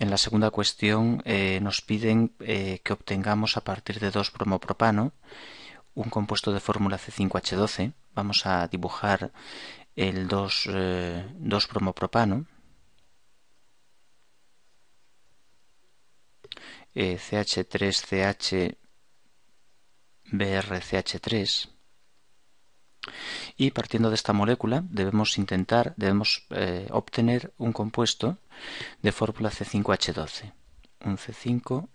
En la segunda cuestión eh, nos piden eh, que obtengamos a partir de 2-bromopropano un compuesto de fórmula C5H12. Vamos a dibujar el 2-bromopropano. ch 3 chbrch 3 y partiendo de esta molécula debemos intentar, debemos eh, obtener un compuesto de fórmula C5H12, un C5H12.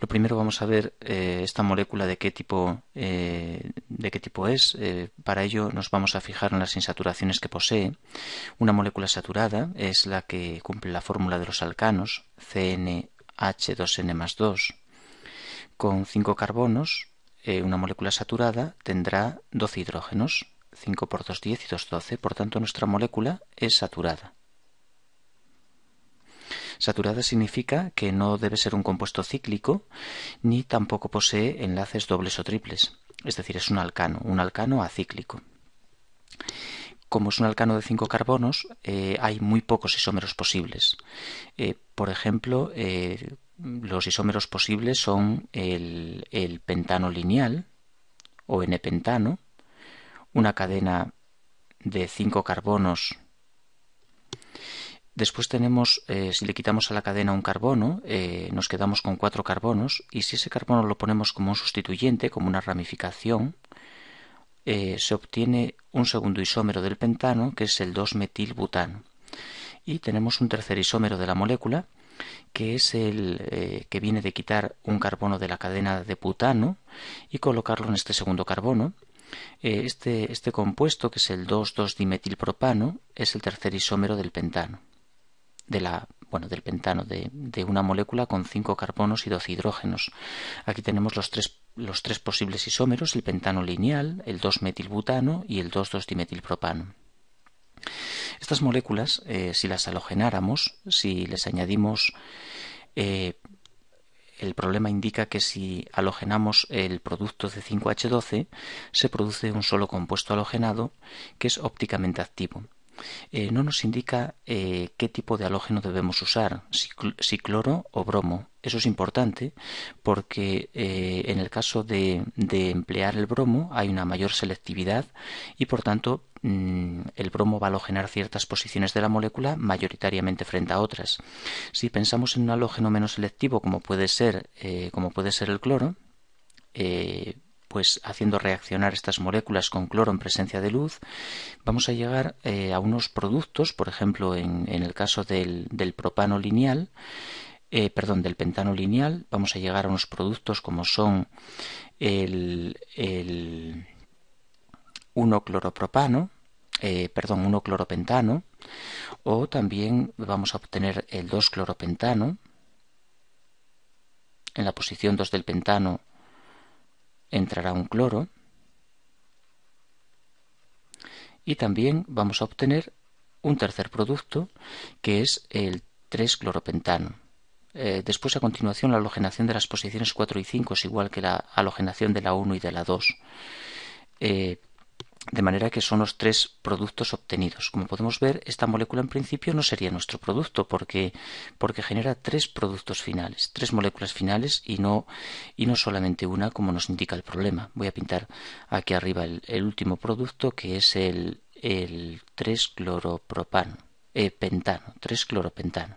Lo primero vamos a ver eh, esta molécula de qué tipo, eh, de qué tipo es. para ello nos vamos a fijar en las insaturaciones que posee. Una molécula saturada es la que cumple la fórmula de los alcanos, CnH2n 2, con 5 carbonos, eh, una molécula saturada tendrá 12 hidrógenos, 5 por 2, 10 y 2, 12. Por tanto, nuestra molécula es saturada. Saturada significa que no debe ser un compuesto cíclico ni tampoco posee enlaces dobles o triples, es decir, es un alcano, un alcano acíclico. Como es un alcano de 5 carbonos, eh, hay muy pocos isómeros posibles. Eh, por ejemplo, los isómeros posibles son el, pentano lineal o n-pentano, una cadena de 5 carbonos. Después tenemos, eh, si le quitamos a la cadena un carbono, eh, nos quedamos con 4 carbonos y si ese carbono lo ponemos como un sustituyente, como una ramificación, eh, se obtiene un segundo isómero del pentano que es el 2-metilbutano. Y tenemos un tercer isómero de la molécula que es el eh, que viene de quitar un carbono de la cadena de butano y colocarlo en este segundo carbono. Eh, este, este compuesto, que es el 2,2-dimetilpropano, es el tercer isómero del pentano, de la, bueno, del pentano, de, una molécula con cinco carbonos y 12 hidrógenos. Aquí tenemos los tres los tres posibles isómeros, el pentano lineal, el 2-metilbutano y el 2,2-dimetilpropano. Estas moléculas, eh, si las halogenáramos, si les añadimos, eh, el problema indica que si halogenamos el producto de 5H12, se produce un solo compuesto halogenado que es ópticamente activo. Eh, no nos indica qué tipo de halógeno debemos usar, si cloro o bromo. Eso es importante porque eh, en el caso de, emplear el bromo hay una mayor selectividad y por tanto mm, el bromo va a halogenar ciertas posiciones de la molécula mayoritariamente frente a otras. Si pensamos en un halógeno menos selectivo como puede ser, eh, como puede ser el cloro, eh, pues haciendo reaccionar estas moléculas con cloro en presencia de luz, vamos a llegar a unos productos, por ejemplo, en, el caso del propano lineal, eh, perdón, del pentano lineal, vamos a llegar a unos productos como son el, 1-cloropropano, eh, perdón, 1-cloropentano, o también vamos a obtener el 2-cloropentano, en la posición 2 del pentano entrará un cloro, y también vamos a obtener un tercer producto que es el 3-cloropentano. Eh, después, a continuación, la halogenación de las posiciones 4 y 5 es igual que la halogenación de la 1 y de la 2. Eh, de manera que son los tres productos obtenidos. Como podemos ver, esta molécula en principio no sería nuestro producto porque, porque genera tres productos finales, tres moléculas finales y no, y no solamente una como nos indica el problema. Voy a pintar aquí arriba el, último producto que es el, 3-cloropropano, eh, pentano, 3-cloropentano.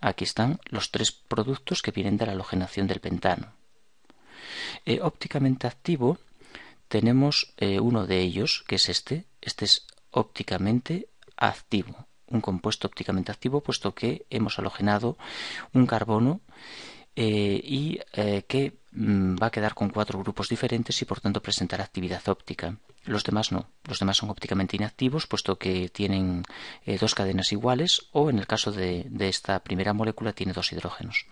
Aquí están los tres productos que vienen de la halogenación del pentano. Eh, ópticamente activo tenemos eh, uno de ellos, que es este. Este es ópticamente activo, un compuesto ópticamente activo, puesto que hemos halogenado un carbono eh, y eh, que mm, va a quedar con cuatro grupos diferentes y por tanto presentará actividad óptica. Los demás no, los demás son ópticamente inactivos puesto que tienen eh, dos cadenas iguales o en el caso de, esta primera molécula tiene dos hidrógenos.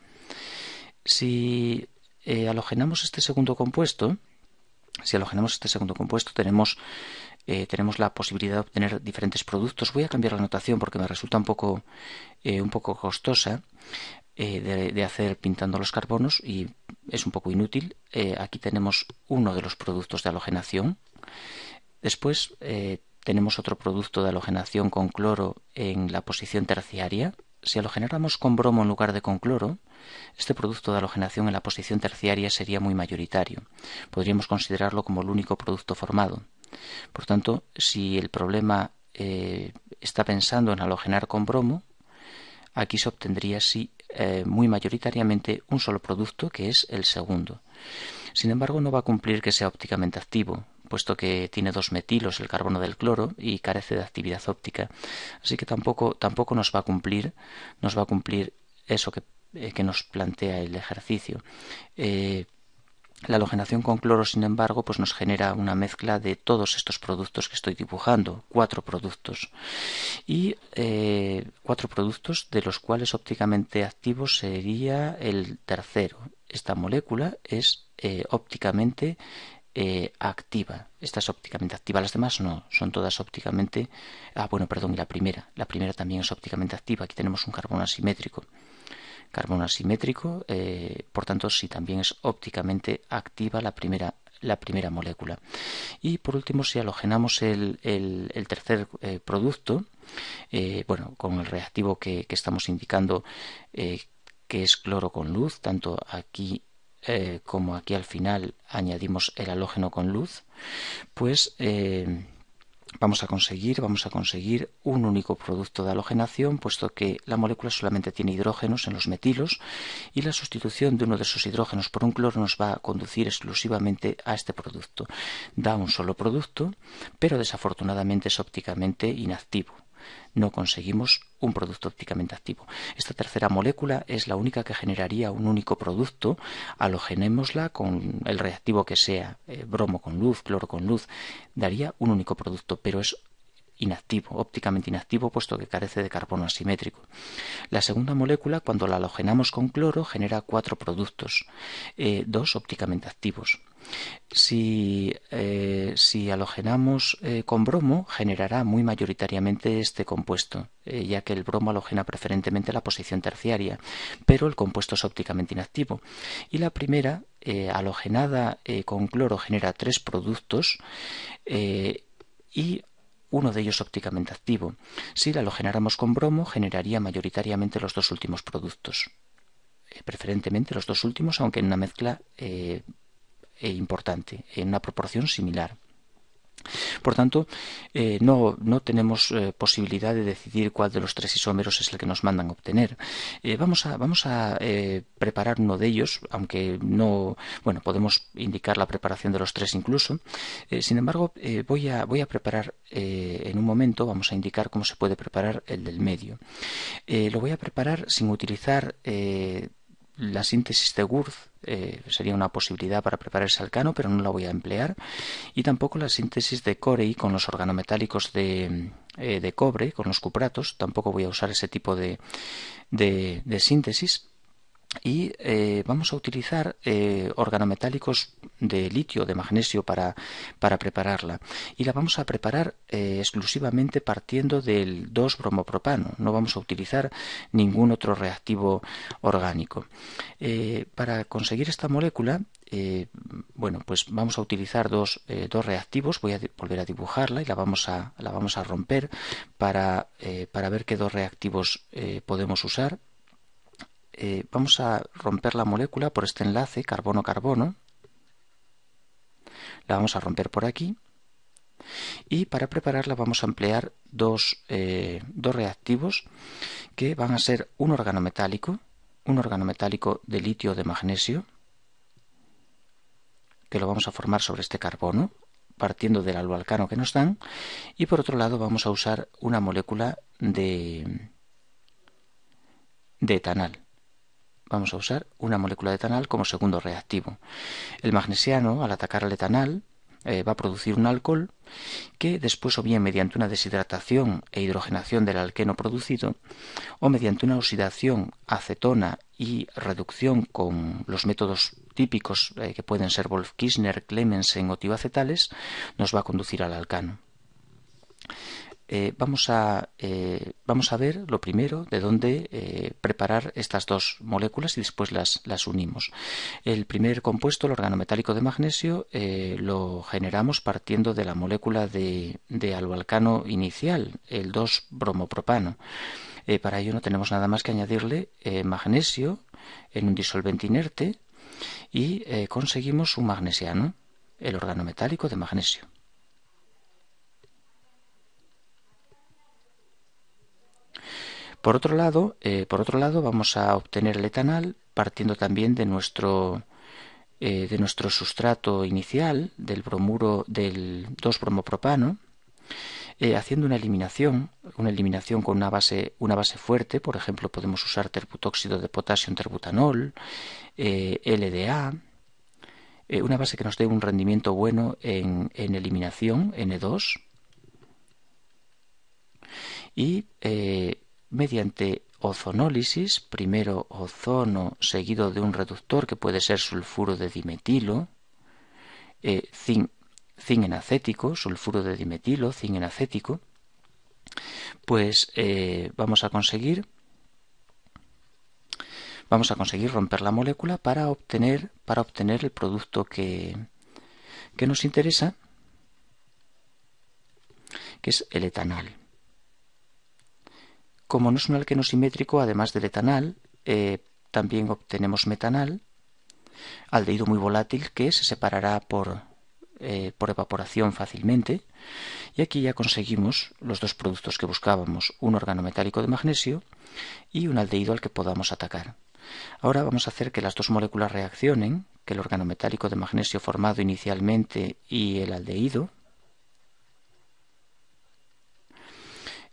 Si halogenamos este segundo compuesto, si halogenamos este segundo compuesto tenemos tenemos la posibilidad de obtener diferentes productos. Voy a cambiar la notación porque me resulta un poco, un poco costosa. Eh, de, hacer pintando los carbonos y es un poco inútil. Eh, aquí tenemos uno de los productos de halogenación. Después eh, tenemos otro producto de halogenación con cloro en la posición terciaria. Si halogenáramos con bromo en lugar de con cloro, este producto de halogenación en la posición terciaria sería muy mayoritario. Podríamos considerarlo como el único producto formado. Por tanto, si el problema está pensando en halogenar con bromo, aquí se obtendría sí eh, muy mayoritariamente un solo producto, que es el segundo. Sin embargo, no va a cumplir que sea ópticamente activo, puesto que tiene dos metilos, el carbono del cloro, y carece de actividad óptica. Así que tampoco, tampoco nos va a cumplir, nos va a cumplir eso que, eh, nos plantea el ejercicio. Eh, la halogenación con cloro, sin embargo, pues nos genera una mezcla de todos estos productos que estoy dibujando, cuatro productos, y eh, cuatro productos de los cuales ópticamente activo sería el tercero. Esta molécula es eh, ópticamente eh, activa. Esta es ópticamente activa, las demás no, son todas ópticamente. Ah, bueno, perdón, la primera. La primera también es ópticamente activa. Aquí tenemos un carbono asimétrico carbono asimétrico, eh, por tanto, si también es ópticamente activa la primera la primera molécula. Y por último, si halogenamos el, tercer eh, producto, eh, bueno, con el reactivo que, estamos indicando, que es cloro con luz, tanto aquí como aquí al final añadimos el halógeno con luz, pues vamos a conseguir, vamos a conseguir un único producto de halogenación, puesto que la molécula solamente tiene hidrógenos en los metilos y la sustitución de uno de esos hidrógenos por un cloro nos va a conducir exclusivamente a este producto. Da un solo producto, pero desafortunadamente es ópticamente inactivo no conseguimos un producto ópticamente activo. Esta tercera molécula es la única que generaría un único producto. Alogenémosla con el reactivo que sea, eh, bromo con luz, cloro con luz, daría un único producto, pero es inactivo, ópticamente inactivo, puesto que carece de carbono asimétrico. La segunda molécula, cuando la halogenamos con cloro, genera cuatro productos, eh, dos ópticamente activos. Si, eh, si halogenamos eh, con bromo, generará muy mayoritariamente este compuesto, eh, ya que el bromo halogena preferentemente la posición terciaria, pero el compuesto es ópticamente inactivo. Y la primera, halogenada con cloro, genera tres productos y uno de ellos ópticamente activo. Si la halogenáramos con bromo, generaría mayoritariamente los dos últimos productos preferentemente los dos últimos, aunque en una mezcla e importante, en una proporción similar. Por tanto, eh, no, no, tenemos eh, posibilidad de decidir cuál de los tres isómeros es el que nos mandan obtener. Eh, vamos a, vamos a preparar uno de ellos, aunque no, bueno, podemos indicar la preparación de los tres incluso. sin embargo, voy, a, voy a preparar en un momento, vamos a indicar cómo se puede preparar el del medio. lo voy a preparar sin utilizar la síntesis de Wurz eh, sería una posibilidad para prepararse al cano, pero no la voy a emplear. Y tampoco la síntesis de Corey con los organometálicos de, eh, de cobre, con los cupratos. Tampoco voy a usar ese tipo de síntesis y eh, vamos a utilizar eh, organometálicos de litio, de magnesio para, prepararla. Y la vamos a preparar eh, exclusivamente partiendo del 2-bromopropano. No vamos a utilizar ningún otro reactivo orgánico. para conseguir esta molécula, bueno, pues vamos a utilizar dos, reactivos. Voy a volver a dibujarla y la vamos a, la vamos a romper para ver qué dos reactivos podemos usar. Eh, vamos a romper la molécula por este enlace carbono-carbono. La vamos a romper por aquí. Y para prepararla vamos a emplear eh, dos, reactivos que van a ser un órgano metálico, un órgano metálico de litio de magnesio, que lo vamos a formar sobre este carbono, partiendo del aloalcano que nos dan, y por otro lado vamos a usar una molécula de, de etanal vamos a usar una molécula de etanal como segundo reactivo. El magnesiano, al atacar al etanal, eh, va a producir un alcohol que después o bien mediante una deshidratación e hidrogenación del alqueno producido o mediante una oxidación acetona y reducción con los métodos típicos eh, que pueden ser Wolf-Kirchner, Clemensen o tibacetales nos va a conducir al alcano. Eh, vamos, a, eh, vamos, a, ver lo primero de dónde eh, preparar estas dos moléculas y después las, las, unimos. El primer compuesto, el organometálico de magnesio, lo generamos partiendo de la molécula de, de inicial, el 2-bromopropano. para ello no tenemos nada más que añadirle magnesio en un disolvente inerte y conseguimos un magnesiano, el metálico de magnesio. Por otro lado, eh, por otro lado vamos a obtener el etanal partiendo también de nuestro eh, de nuestro sustrato inicial del bromuro del 2 bromopropano eh, haciendo una eliminación, una eliminación con una base, una base fuerte, por ejemplo, podemos usar terbutóxido de potasio en terbutanol, LDA, una base que nos dé un rendimiento bueno en, en eliminación, N2. Y mediante ozonólisis, primero ozono seguido de un reductor que puede ser sulfuro de dimetilo, eh, zinc, en acético, sulfuro de dimetilo, zinc en acético, pues eh, vamos a conseguir vamos a conseguir romper la molécula para obtener para obtener el producto que nos interesa que es el etanol como no es un alqueno simétrico, además del etanal, eh, también obtenemos metanal, aldehído muy volátil que se separará por, eh, por evaporación fácilmente. Y aquí ya conseguimos los dos productos que buscábamos, un órgano metálico de magnesio y un aldehído al que podamos atacar. Ahora vamos a hacer que las dos moléculas reaccionen, que el órgano metálico de magnesio formado inicialmente y el aldehído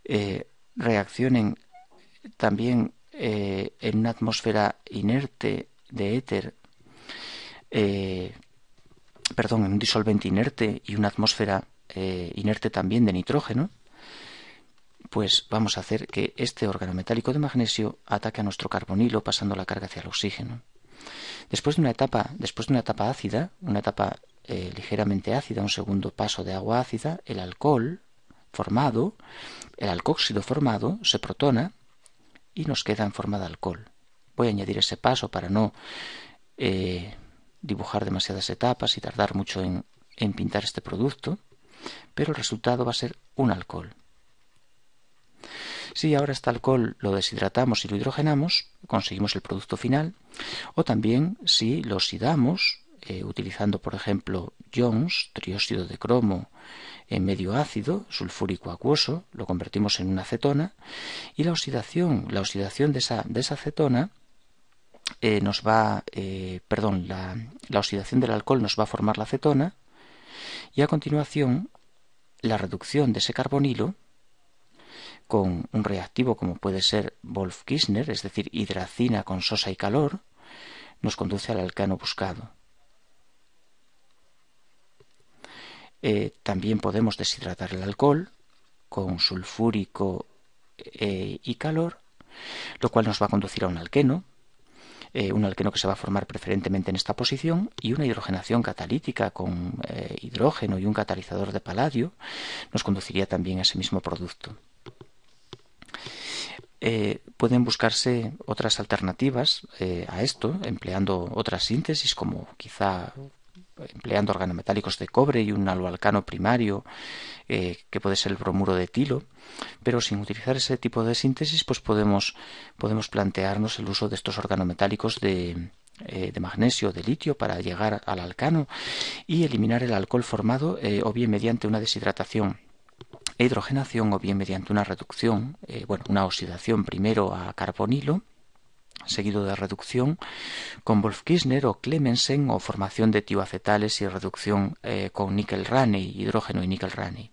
eh, reaccionen también eh, en una atmósfera inerte de éter, eh, perdón, en un disolvente inerte y una atmósfera eh, inerte también de nitrógeno, pues vamos a hacer que este órgano metálico de magnesio ataque a nuestro carbonilo pasando la carga hacia el oxígeno. Después de una etapa, después de una etapa ácida, una etapa ligeramente ácida, un segundo paso de agua ácida, el alcohol, formado, el alcóxido formado se protona y nos queda en forma de alcohol. Voy a añadir ese paso para no eh, dibujar demasiadas etapas y tardar mucho en, en pintar este producto, pero el resultado va a ser un alcohol. Si ahora este alcohol lo deshidratamos y lo hidrogenamos, conseguimos el producto final, o también si lo oxidamos eh, utilizando por ejemplo Jones, trióxido de cromo en eh, medio ácido, sulfúrico acuoso, lo convertimos en una acetona y la oxidación, la oxidación de esa, acetona eh, nos va, perdón, la, la oxidación del alcohol nos va a formar la acetona y a continuación la reducción de ese carbonilo con un reactivo como puede ser Wolf-Kirchner, es decir, hidracina con sosa y calor, nos conduce al alcano buscado. Eh, también podemos deshidratar el alcohol con sulfúrico eh, y calor, lo cual nos va a conducir a un alqueno, eh, un alqueno que se va a formar preferentemente en esta posición y una hidrogenación catalítica con hidrógeno y un catalizador de paladio nos conduciría también a ese mismo producto. pueden buscarse otras alternativas a esto, empleando otras síntesis como quizá empleando organometálicos de cobre y un aloalcano primario, eh, que puede ser el bromuro de tilo, pero sin utilizar ese tipo de síntesis, pues podemos, podemos plantearnos el uso de estos organometálicos de, eh, de magnesio, de litio, para llegar al alcano y eliminar el alcohol formado eh, o bien mediante una deshidratación e hidrogenación o bien mediante una reducción, bueno, una oxidación primero a carbonilo seguido de reducción con Wolf Kirchner o Clemensen o formación de tioacetales y reducción eh, con níquel Raney, hidrógeno y níquel Raney.